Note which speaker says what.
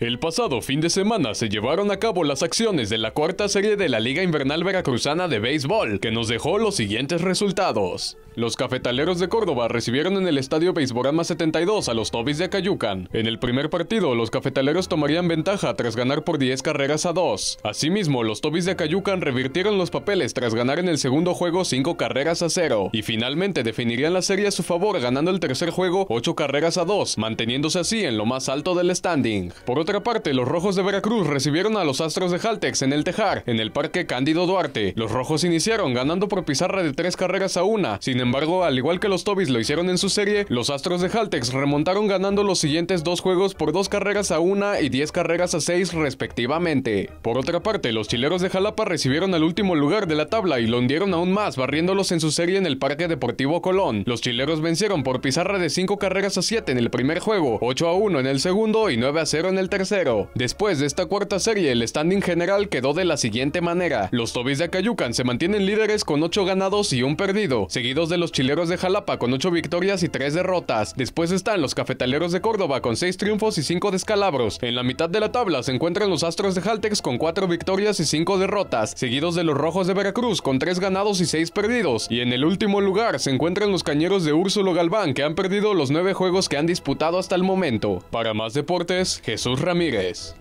Speaker 1: El pasado fin de semana se llevaron a cabo las acciones de la cuarta serie de la Liga Invernal Veracruzana de Béisbol, que nos dejó los siguientes resultados. Los cafetaleros de Córdoba recibieron en el estadio Beisborama 72 a los Tobis de Cayucan. En el primer partido, los cafetaleros tomarían ventaja tras ganar por 10 carreras a 2. Asimismo, los Tobis de Cayucan revirtieron los papeles tras ganar en el segundo juego 5 carreras a 0. Y finalmente definirían la serie a su favor ganando el tercer juego 8 carreras a 2, manteniéndose así en lo más alto del standing. Por otra parte, los rojos de Veracruz recibieron a los astros de Haltex en el Tejar, en el parque Cándido Duarte. Los rojos iniciaron ganando por pizarra de 3 carreras a 1, sin sin embargo, al igual que los Tobis lo hicieron en su serie, los Astros de Haltex remontaron ganando los siguientes dos juegos por dos carreras a una y diez carreras a seis respectivamente. Por otra parte, los chileros de Jalapa recibieron el último lugar de la tabla y lo hundieron aún más, barriéndolos en su serie en el Parque Deportivo Colón. Los chileros vencieron por pizarra de cinco carreras a 7 en el primer juego, 8 a 1 en el segundo y 9 a 0 en el tercero. Después de esta cuarta serie, el standing general quedó de la siguiente manera. Los Tobis de Acayucan se mantienen líderes con ocho ganados y un perdido, seguidos de los Chileros de Jalapa con 8 victorias y 3 derrotas. Después están los Cafetaleros de Córdoba con 6 triunfos y 5 descalabros. En la mitad de la tabla se encuentran los Astros de Haltex con 4 victorias y 5 derrotas, seguidos de los Rojos de Veracruz con 3 ganados y 6 perdidos. Y en el último lugar se encuentran los Cañeros de Úrsulo Galván que han perdido los 9 juegos que han disputado hasta el momento. Para más deportes, Jesús Ramírez.